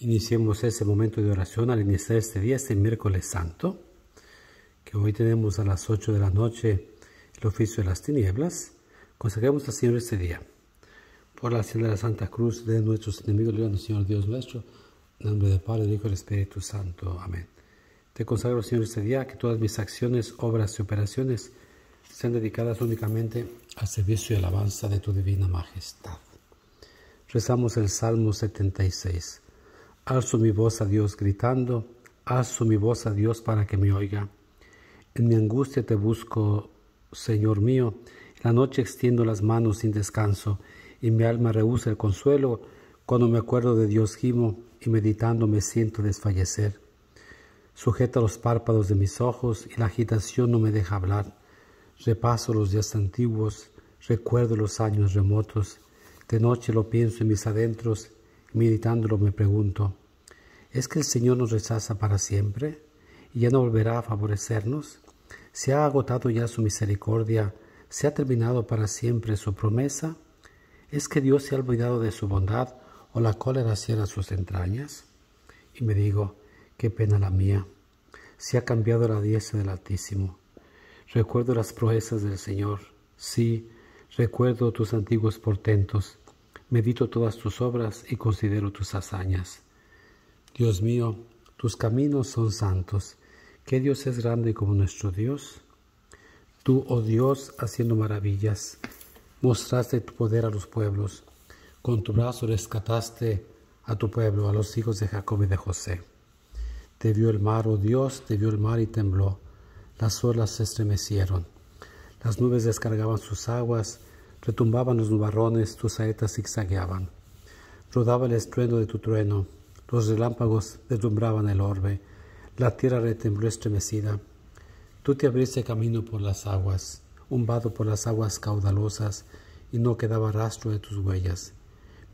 Iniciemos ese momento de oración al iniciar este día, este miércoles santo, que hoy tenemos a las 8 de la noche el oficio de las tinieblas. Consagremos al Señor este día. Por la acción de la Santa Cruz de nuestros enemigos, al Señor Dios nuestro, en nombre del Padre, del Hijo y del Espíritu Santo. Amén. Te consagro, Señor, este día, que todas mis acciones, obras y operaciones sean dedicadas únicamente al servicio y alabanza de tu divina majestad. Rezamos el Salmo 76. Alzo mi voz a Dios gritando, alzo mi voz a Dios para que me oiga. En mi angustia te busco, Señor mío. La noche extiendo las manos sin descanso y mi alma rehúsa el consuelo cuando me acuerdo de Dios gimo y meditando me siento desfallecer. Sujeta los párpados de mis ojos y la agitación no me deja hablar. Repaso los días antiguos, recuerdo los años remotos. De noche lo pienso en mis adentros Meditándolo me pregunto, ¿es que el Señor nos rechaza para siempre y ya no volverá a favorecernos? ¿Se ha agotado ya su misericordia? ¿Se ha terminado para siempre su promesa? ¿Es que Dios se ha olvidado de su bondad o la cólera cierra sus entrañas? Y me digo, qué pena la mía. Se ha cambiado la diestra del Altísimo. Recuerdo las proezas del Señor. Sí, recuerdo tus antiguos portentos medito todas tus obras y considero tus hazañas. Dios mío, tus caminos son santos. ¿Qué Dios es grande como nuestro Dios? Tú, oh Dios, haciendo maravillas, mostraste tu poder a los pueblos. Con tu brazo rescataste a tu pueblo, a los hijos de Jacob y de José. Te vio el mar, oh Dios, te vio el mar y tembló. Las olas se estremecieron. Las nubes descargaban sus aguas Retumbaban los nubarrones, tus saetas zigzagueaban. Rodaba el estruendo de tu trueno, los relámpagos deslumbraban el orbe, la tierra retembló estremecida. Tú te abriste camino por las aguas, umbado por las aguas caudalosas, y no quedaba rastro de tus huellas,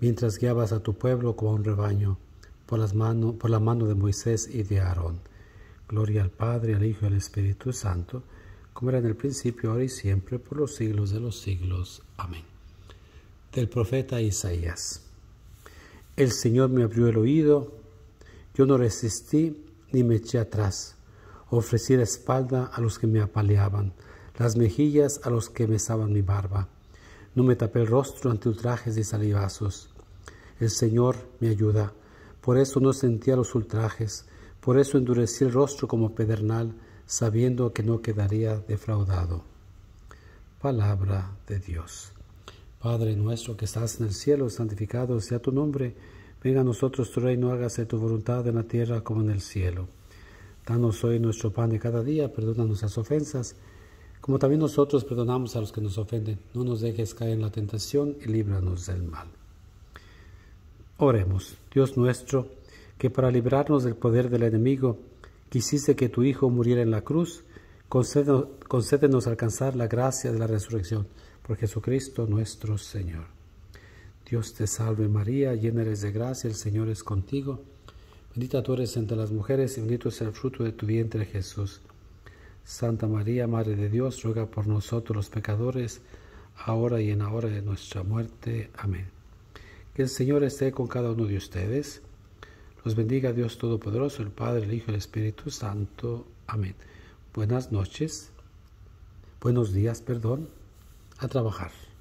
mientras guiabas a tu pueblo como un rebaño, por, por la mano de Moisés y de Aarón. Gloria al Padre, al Hijo y al Espíritu Santo, como era en el principio, ahora y siempre, por los siglos de los siglos. Amén. Del profeta Isaías. El Señor me abrió el oído, yo no resistí ni me eché atrás. Ofrecí la espalda a los que me apaleaban, las mejillas a los que mesaban mi barba. No me tapé el rostro ante ultrajes y salivazos. El Señor me ayuda, por eso no sentía los ultrajes, por eso endurecí el rostro como pedernal, sabiendo que no quedaría defraudado. Palabra de Dios. Padre nuestro que estás en el cielo, santificado sea tu nombre. Venga a nosotros tu reino, hágase tu voluntad en la tierra como en el cielo. Danos hoy nuestro pan de cada día, perdona nuestras ofensas, como también nosotros perdonamos a los que nos ofenden. No nos dejes caer en la tentación y líbranos del mal. Oremos, Dios nuestro, que para librarnos del poder del enemigo, quisiste que tu Hijo muriera en la cruz, concédenos, alcanzar la gracia de la resurrección por Jesucristo nuestro Señor. Dios te salve María, llena eres de gracia, el Señor es contigo. Bendita tú eres entre las mujeres y bendito es el fruto de tu vientre Jesús. Santa María, Madre de Dios, ruega por nosotros los pecadores, ahora y en la hora de nuestra muerte. Amén. Que el Señor esté con cada uno de ustedes los bendiga Dios Todopoderoso, el Padre, el Hijo y el Espíritu Santo. Amén. Buenas noches. Buenos días, perdón. A trabajar.